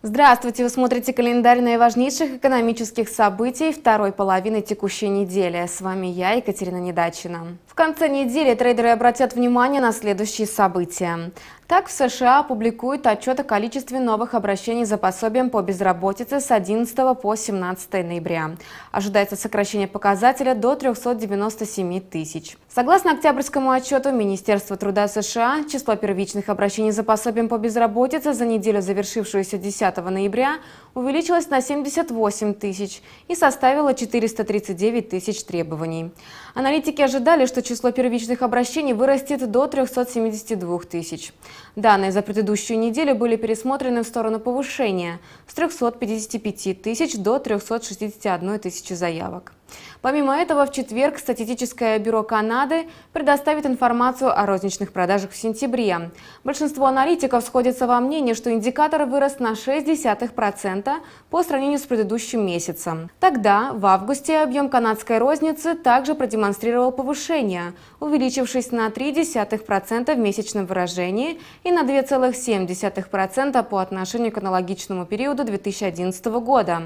Здравствуйте! Вы смотрите календарь наиважнейших экономических событий второй половины текущей недели. С вами я, Екатерина Недачина. В конце недели трейдеры обратят внимание на следующие события. Так, в США опубликуют отчет о количестве новых обращений за пособием по безработице с 11 по 17 ноября. Ожидается сокращение показателя до 397 тысяч. Согласно октябрьскому отчету Министерства труда США, число первичных обращений за пособием по безработице за неделю, завершившуюся 10 ноября, увеличилось на 78 тысяч и составило 439 тысяч требований. Аналитики ожидали, что число первичных обращений вырастет до 372 тысяч. Данные за предыдущую неделю были пересмотрены в сторону повышения с 355 тысяч до 361 тысячи заявок. Помимо этого, в четверг Статистическое бюро Канады предоставит информацию о розничных продажах в сентябре. Большинство аналитиков сходятся во мнении, что индикатор вырос на 0,6% по сравнению с предыдущим месяцем. Тогда, в августе, объем канадской розницы также продемонстрировал повышение, увеличившись на 0,3% в месячном выражении и на 2,7% по отношению к аналогичному периоду 2011 года.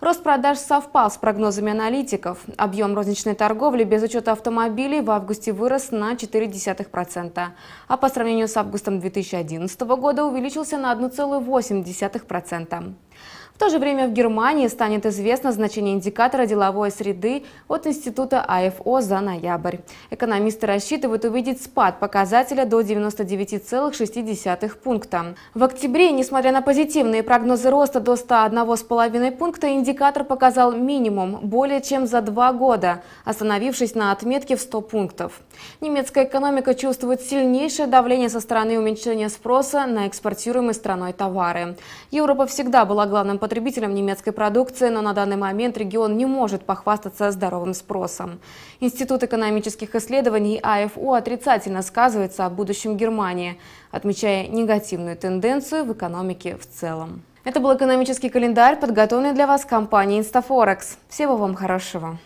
Рост продаж совпал с прогнозами аналитиков. Объем розничной торговли без учета автомобилей в августе вырос на 0,4%, а по сравнению с августом 2011 года увеличился на 1,8%. В то же время в Германии станет известно значение индикатора деловой среды от Института АФО за ноябрь. Экономисты рассчитывают увидеть спад показателя до 99,6 пункта. В октябре, несмотря на позитивные прогнозы роста до 101,5 пункта, индикатор показал минимум более чем за два года, остановившись на отметке в 100 пунктов. Немецкая экономика чувствует сильнейшее давление со стороны уменьшения спроса на экспортируемые страной товары. Европа всегда была главным потребителем немецкой продукции, но на данный момент регион не может похвастаться здоровым спросом. Институт экономических исследований АФУ отрицательно сказывается о будущем Германии, отмечая негативную тенденцию в экономике в целом. Это был экономический календарь, подготовленный для вас компанией «Инстафорекс». Всего вам хорошего!